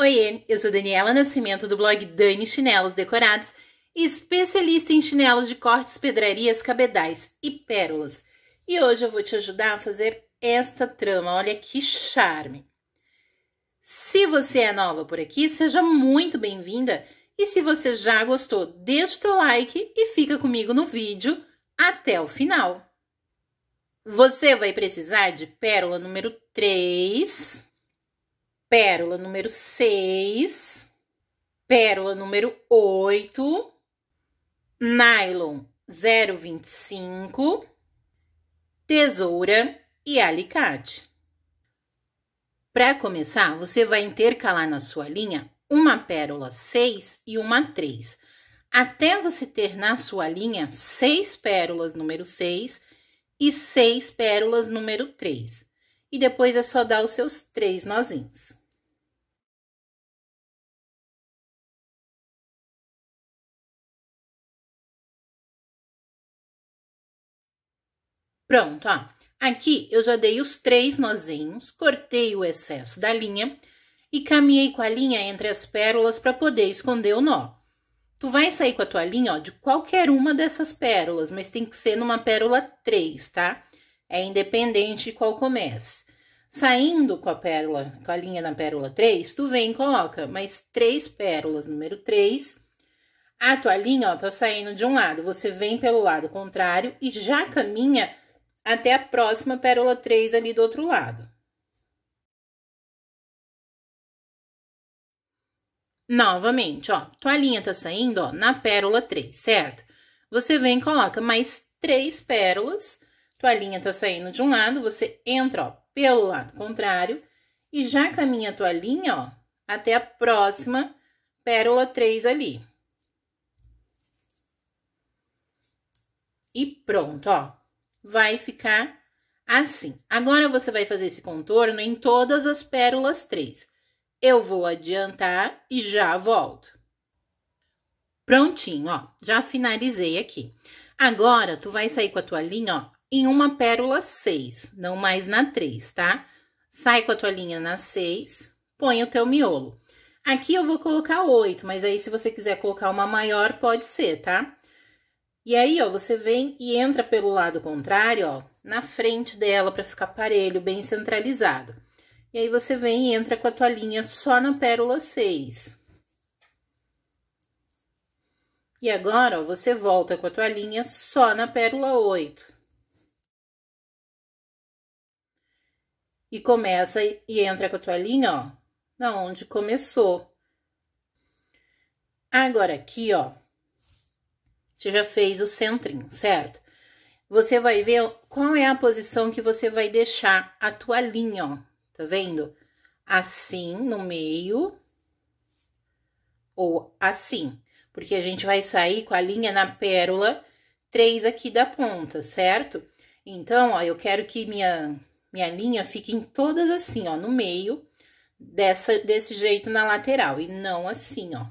Oiê, eu sou Daniela Nascimento do blog Dani Chinelos Decorados, especialista em chinelos de cortes, pedrarias, cabedais e pérolas. E hoje eu vou te ajudar a fazer esta trama, olha que charme! Se você é nova por aqui, seja muito bem-vinda e se você já gostou, deixa o teu like e fica comigo no vídeo até o final. Você vai precisar de pérola número 3 pérola número 6, pérola número 8, nylon 0,25, tesoura e alicate. Para começar, você vai intercalar na sua linha uma pérola 6 e uma 3, até você ter na sua linha 6 pérolas número 6 e 6 pérolas número 3. E depois é só dar os seus três nozinhos. Pronto, ó. Aqui eu já dei os três nozinhos, cortei o excesso da linha e caminhei com a linha entre as pérolas para poder esconder o nó. Tu vai sair com a tua linha, ó, de qualquer uma dessas pérolas, mas tem que ser numa pérola 3, tá? É independente de qual comece. Saindo com a pérola, com a linha na pérola 3, tu vem e coloca mais três pérolas, número 3. A tua linha, ó, tá saindo de um lado, você vem pelo lado contrário e já caminha até a próxima pérola 3 ali do outro lado. Novamente, ó, tua linha tá saindo, ó, na pérola 3, certo? Você vem e coloca mais três pérolas, linha tá saindo de um lado, você entra, ó, pelo lado contrário e já caminha a linha, ó, até a próxima pérola 3 ali. E pronto, ó vai ficar assim. Agora você vai fazer esse contorno em todas as pérolas 3. Eu vou adiantar e já volto. Prontinho, ó, já finalizei aqui. Agora, tu vai sair com a tua linha, ó, em uma pérola 6, não mais na 3, tá? Sai com a tua linha na 6, põe o teu miolo. Aqui eu vou colocar 8, mas aí se você quiser colocar uma maior, pode ser, tá? E aí, ó, você vem e entra pelo lado contrário, ó, na frente dela para ficar parelho, bem centralizado. E aí você vem e entra com a tua linha só na pérola 6. E agora, ó, você volta com a tua linha só na pérola 8. E começa e entra com a tua linha, ó, na onde começou. Agora aqui, ó, você já fez o centrinho, certo? Você vai ver qual é a posição que você vai deixar a tua linha, ó. Tá vendo? Assim no meio ou assim, porque a gente vai sair com a linha na pérola três aqui da ponta, certo? Então, ó, eu quero que minha minha linha fique em todas assim, ó, no meio dessa desse jeito na lateral e não assim, ó.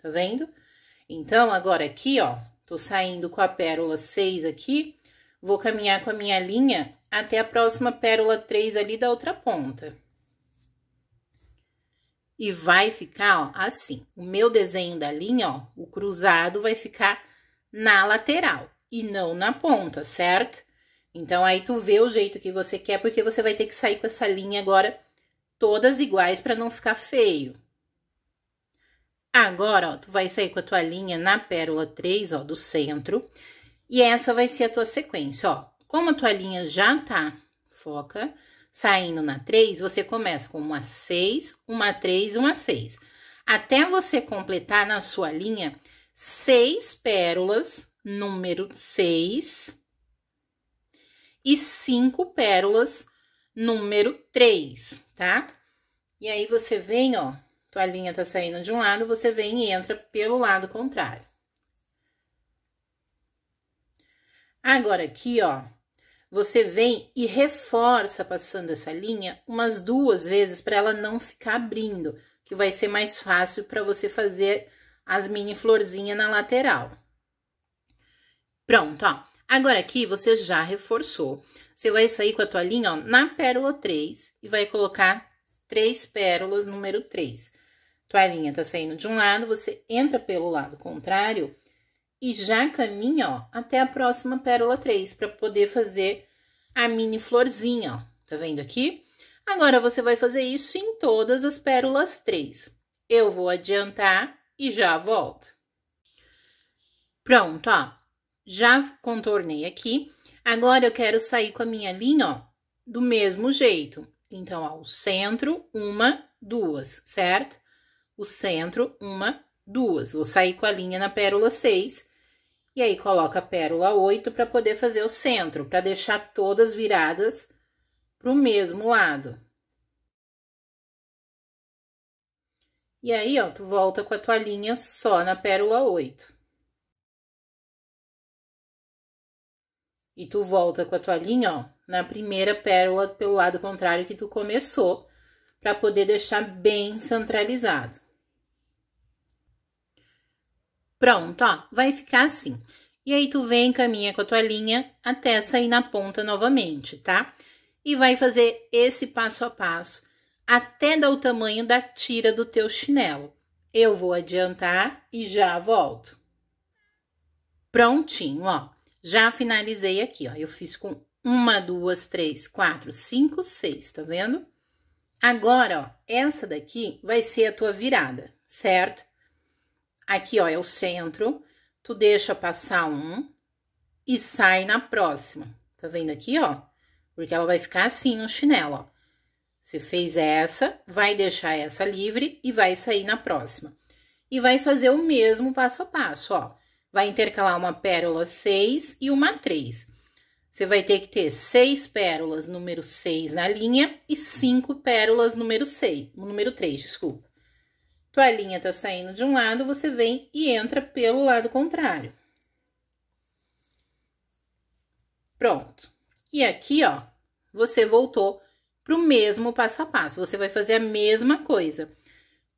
Tá vendo? Então, agora aqui, ó, Tô saindo com a pérola 6 aqui, vou caminhar com a minha linha até a próxima pérola 3 ali da outra ponta. E vai ficar, ó, assim. O meu desenho da linha, ó, o cruzado vai ficar na lateral e não na ponta, certo? Então, aí tu vê o jeito que você quer, porque você vai ter que sair com essa linha agora todas iguais para não ficar feio. Agora, ó, tu vai sair com a tua linha na pérola 3, ó, do centro. E essa vai ser a tua sequência, ó. Como a tua linha já tá, foca, saindo na 3, você começa com uma 6, uma 3, uma 6. Até você completar na sua linha 6 pérolas, número 6, e 5 pérolas, número 3, tá? E aí, você vem, ó, tua linha tá saindo de um lado, você vem e entra pelo lado contrário. Agora aqui, ó, você vem e reforça passando essa linha umas duas vezes para ela não ficar abrindo, que vai ser mais fácil para você fazer as mini florzinhas na lateral. Pronto, ó. Agora aqui você já reforçou. Você vai sair com a tua linha, ó, na pérola 3 e vai colocar três pérolas número 3 linha tá saindo de um lado, você entra pelo lado contrário e já caminha, ó, até a próxima pérola 3, para poder fazer a mini florzinha, ó. Tá vendo aqui? Agora, você vai fazer isso em todas as pérolas 3. Eu vou adiantar e já volto. Pronto, ó. Já contornei aqui. Agora, eu quero sair com a minha linha, ó, do mesmo jeito. Então, ó, o centro, uma, duas, certo? o centro, uma, duas. Vou sair com a linha na pérola 6, e aí coloca a pérola 8 para poder fazer o centro, para deixar todas viradas para o mesmo lado. E aí, ó, tu volta com a tua linha só na pérola 8. E tu volta com a tua linha, ó, na primeira pérola pelo lado contrário que tu começou, para poder deixar bem centralizado. Pronto, ó, vai ficar assim. E aí, tu vem, caminha com a tua linha até sair na ponta novamente, tá? E vai fazer esse passo a passo até dar o tamanho da tira do teu chinelo. Eu vou adiantar e já volto. Prontinho, ó. Já finalizei aqui, ó. Eu fiz com uma, duas, três, quatro, cinco, seis, tá vendo? Agora, ó, essa daqui vai ser a tua virada, certo? Aqui, ó, é o centro. Tu deixa passar um e sai na próxima. Tá vendo aqui, ó? Porque ela vai ficar assim no chinelo, ó. Você fez essa, vai deixar essa livre e vai sair na próxima. E vai fazer o mesmo passo a passo, ó. Vai intercalar uma pérola 6 e uma 3. Você vai ter que ter seis pérolas número 6 na linha e cinco pérolas número 6, número 3, desculpa. Tua linha tá saindo de um lado, você vem e entra pelo lado contrário. Pronto. E aqui, ó, você voltou pro mesmo passo a passo. Você vai fazer a mesma coisa.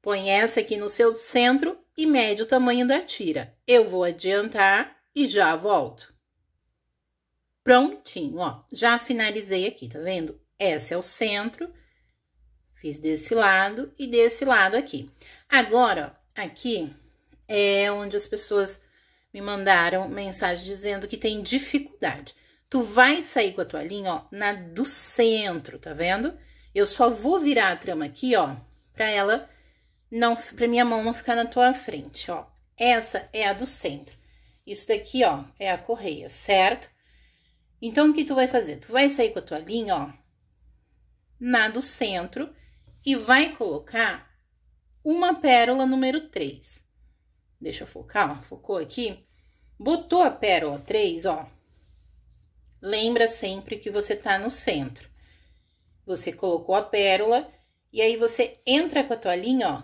Põe essa aqui no seu centro e mede o tamanho da tira. Eu vou adiantar e já volto. Prontinho, ó. Já finalizei aqui, tá vendo? Esse é o centro. Fiz desse lado e desse lado aqui. Agora, aqui é onde as pessoas me mandaram mensagem dizendo que tem dificuldade. Tu vai sair com a toalhinha, ó, na do centro, tá vendo? Eu só vou virar a trama aqui, ó, pra ela não, pra minha mão não ficar na tua frente, ó. Essa é a do centro. Isso daqui, ó, é a correia, certo? Então, o que tu vai fazer? Tu vai sair com a toalhinha, ó, na do centro e vai colocar uma pérola número 3. Deixa eu focar, ó, focou aqui. Botou a pérola 3, ó. Lembra sempre que você tá no centro. Você colocou a pérola e aí você entra com a toalhinha, ó,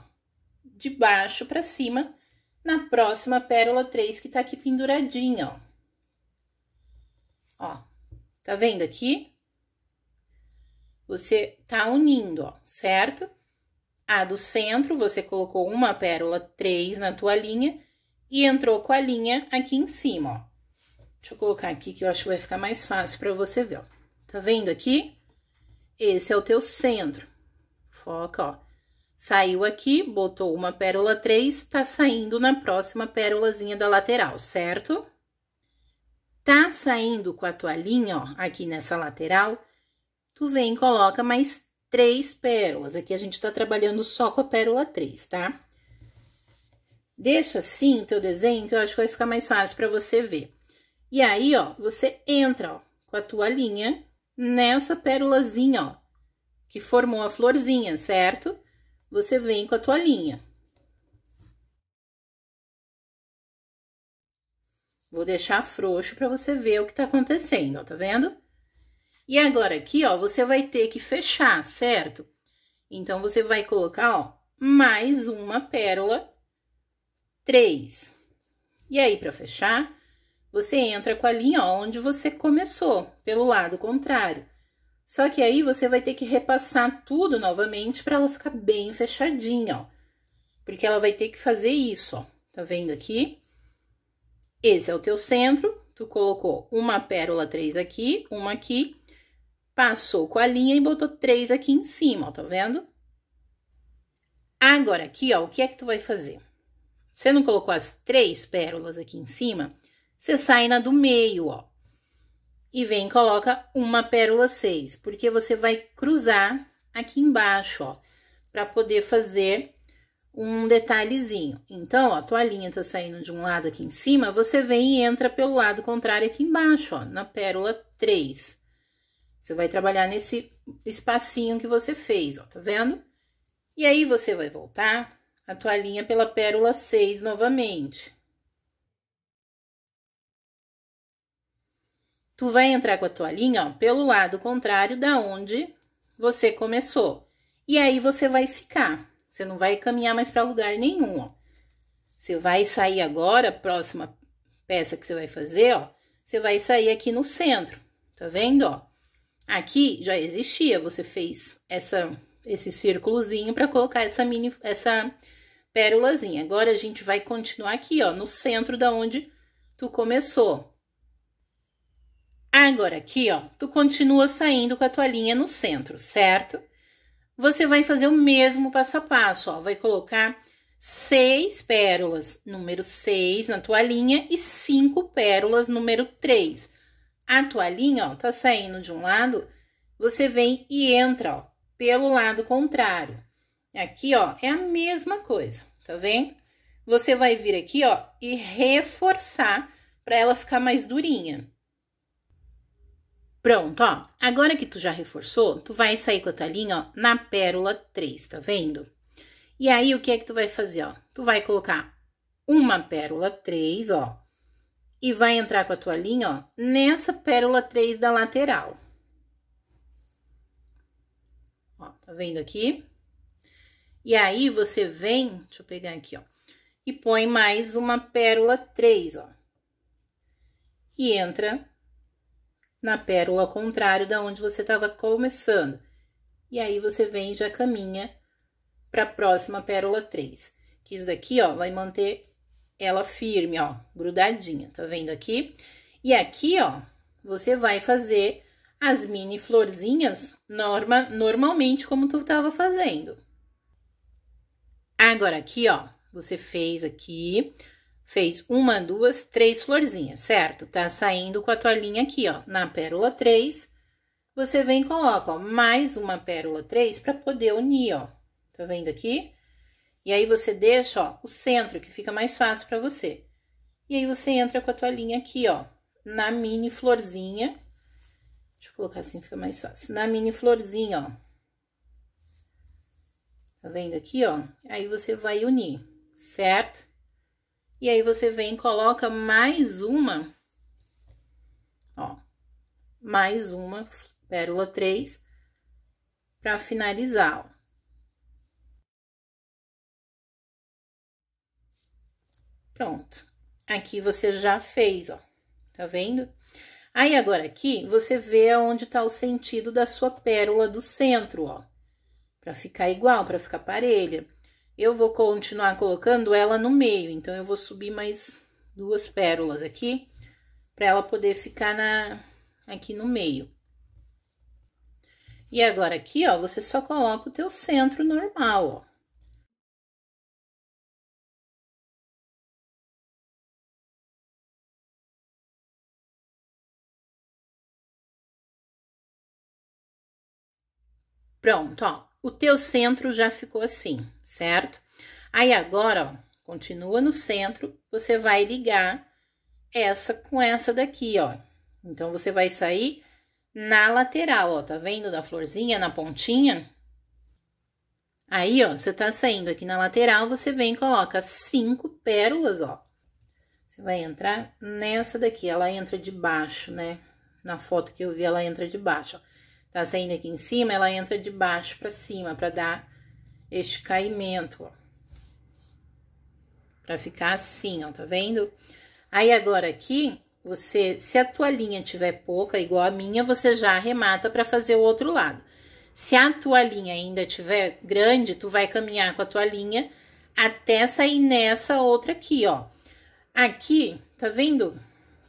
de baixo para cima, na próxima pérola 3 que tá aqui penduradinha, ó. Ó, tá vendo aqui? você tá unindo, ó, certo? A do centro, você colocou uma pérola 3 na tua linha e entrou com a linha aqui em cima, ó. Deixa eu colocar aqui que eu acho que vai ficar mais fácil para você ver, ó. Tá vendo aqui? Esse é o teu centro. Foca, ó. Saiu aqui, botou uma pérola 3, tá saindo na próxima pérolazinha da lateral, certo? Tá saindo com a tua linha, ó, aqui nessa lateral, tu vem e coloca mais três pérolas. Aqui a gente tá trabalhando só com a pérola 3, tá? Deixa assim o teu desenho, que eu acho que vai ficar mais fácil para você ver. E aí, ó, você entra, ó, com a tua linha nessa pérolazinha, ó, que formou a florzinha, certo? Você vem com a tua linha. Vou deixar frouxo para você ver o que tá acontecendo, ó, tá vendo? E agora aqui, ó, você vai ter que fechar, certo? Então, você vai colocar, ó, mais uma pérola, três. E aí, para fechar, você entra com a linha ó, onde você começou, pelo lado contrário. Só que aí, você vai ter que repassar tudo novamente para ela ficar bem fechadinha, ó. Porque ela vai ter que fazer isso, ó. Tá vendo aqui? Esse é o teu centro, tu colocou uma pérola três aqui, uma aqui Passou com a linha e botou três aqui em cima, ó, tá vendo? Agora aqui, ó, o que é que tu vai fazer? Você não colocou as três pérolas aqui em cima? Você sai na do meio, ó. E vem e coloca uma pérola seis, porque você vai cruzar aqui embaixo, ó, para poder fazer um detalhezinho. Então, ó, tua linha tá saindo de um lado aqui em cima, você vem e entra pelo lado contrário aqui embaixo, ó, na pérola 3. Você vai trabalhar nesse espacinho que você fez, ó, tá vendo? E aí, você vai voltar a linha pela pérola 6 novamente. Tu vai entrar com a toalhinha, ó, pelo lado contrário da onde você começou. E aí, você vai ficar. Você não vai caminhar mais para lugar nenhum, ó. Você vai sair agora, próxima peça que você vai fazer, ó. Você vai sair aqui no centro, tá vendo, ó? Aqui já existia, você fez essa esse círculozinho para colocar essa mini essa pérolazinha. Agora a gente vai continuar aqui, ó, no centro da onde tu começou. Agora aqui, ó, tu continua saindo com a tua linha no centro, certo? Você vai fazer o mesmo passo a passo, ó, vai colocar seis pérolas número seis na tua linha e cinco pérolas número três a toalhinha, ó, tá saindo de um lado, você vem e entra, ó, pelo lado contrário. Aqui, ó, é a mesma coisa, tá vendo? Você vai vir aqui, ó, e reforçar para ela ficar mais durinha. Pronto, ó. Agora que tu já reforçou, tu vai sair com a toalhinha ó, na pérola 3, tá vendo? E aí, o que é que tu vai fazer, ó? Tu vai colocar uma pérola 3, ó, e vai entrar com a toalhinha, ó, nessa pérola 3 da lateral. Ó, tá vendo aqui? E aí, você vem, deixa eu pegar aqui, ó, e põe mais uma pérola 3, ó. E entra na pérola contrário da onde você estava começando. E aí, você vem e já caminha para a próxima pérola 3. Que isso daqui, ó, vai manter ela firme, ó, grudadinha, tá vendo aqui? E aqui, ó, você vai fazer as mini florzinhas norma, normalmente como tu tava fazendo. Agora aqui, ó, você fez aqui, fez uma, duas, três florzinhas, certo? Tá saindo com a toalhinha aqui, ó, na pérola três você vem e coloca, ó, mais uma pérola três para poder unir, ó. Tá vendo aqui? E aí você deixa, ó, o centro, que fica mais fácil para você. E aí você entra com a tua linha aqui, ó, na mini florzinha. Deixa eu colocar assim, fica mais fácil. Na mini florzinha, ó. Tá vendo aqui, ó? Aí você vai unir, certo? E aí você vem e coloca mais uma, ó, mais uma pérola 3 para finalizar, ó. Pronto. Aqui você já fez, ó. Tá vendo? Aí, agora aqui, você vê aonde tá o sentido da sua pérola do centro, ó. Pra ficar igual, pra ficar parelha. Eu vou continuar colocando ela no meio, então eu vou subir mais duas pérolas aqui, pra ela poder ficar na, aqui no meio. E agora aqui, ó, você só coloca o teu centro normal, ó. Pronto, ó, o teu centro já ficou assim, certo? Aí agora, ó, continua no centro, você vai ligar essa com essa daqui, ó. Então, você vai sair na lateral, ó, tá vendo da florzinha na pontinha? Aí, ó, você tá saindo aqui na lateral, você vem e coloca cinco pérolas, ó. Você vai entrar nessa daqui, ela entra de baixo, né? Na foto que eu vi, ela entra de baixo, ó tá saindo aqui em cima, ela entra de baixo para cima para dar este caimento, ó. Pra ficar assim, ó, tá vendo? Aí agora aqui, você, se a tua linha tiver pouca, igual a minha, você já arremata para fazer o outro lado. Se a tua linha ainda tiver grande, tu vai caminhar com a tua linha até sair nessa outra aqui, ó. Aqui, tá vendo?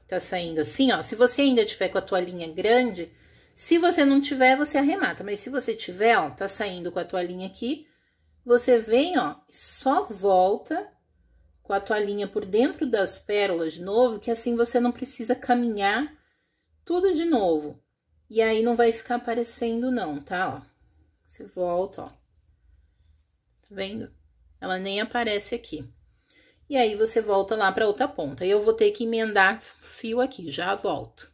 Tá saindo assim, ó. Se você ainda tiver com a tua linha grande, se você não tiver, você arremata. Mas se você tiver, ó, tá saindo com a toalhinha aqui, você vem, ó, e só volta com a toalhinha por dentro das pérolas de novo, que assim você não precisa caminhar tudo de novo. E aí não vai ficar aparecendo não, tá? Ó, você volta, ó. Tá vendo? Ela nem aparece aqui. E aí você volta lá para outra ponta. Eu vou ter que emendar fio aqui, já volto.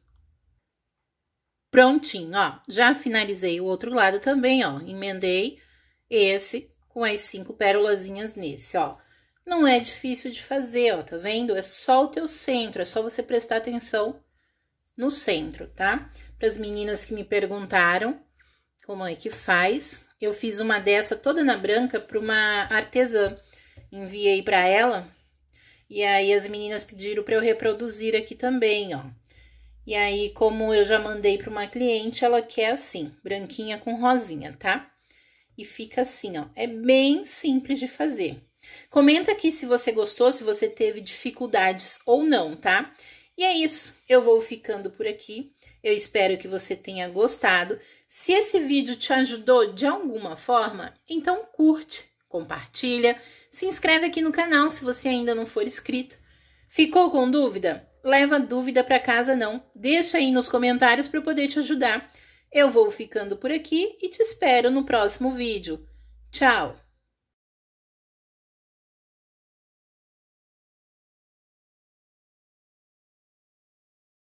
Prontinho, ó. Já finalizei o outro lado também, ó. Emendei esse com as cinco pérolazinhas nesse, ó. Não é difícil de fazer, ó, tá vendo? É só o teu centro, é só você prestar atenção no centro, tá? Para as meninas que me perguntaram como é que faz, eu fiz uma dessa toda na branca para uma artesã. Enviei para ela e aí as meninas pediram para eu reproduzir aqui também, ó. E aí, como eu já mandei para uma cliente, ela quer assim, branquinha com rosinha, tá? E fica assim, ó. É bem simples de fazer. Comenta aqui se você gostou, se você teve dificuldades ou não, tá? E é isso. Eu vou ficando por aqui. Eu espero que você tenha gostado. Se esse vídeo te ajudou de alguma forma, então curte, compartilha, se inscreve aqui no canal se você ainda não for inscrito. Ficou com dúvida? leva dúvida para casa não. Deixa aí nos comentários para eu poder te ajudar. Eu vou ficando por aqui e te espero no próximo vídeo. Tchau!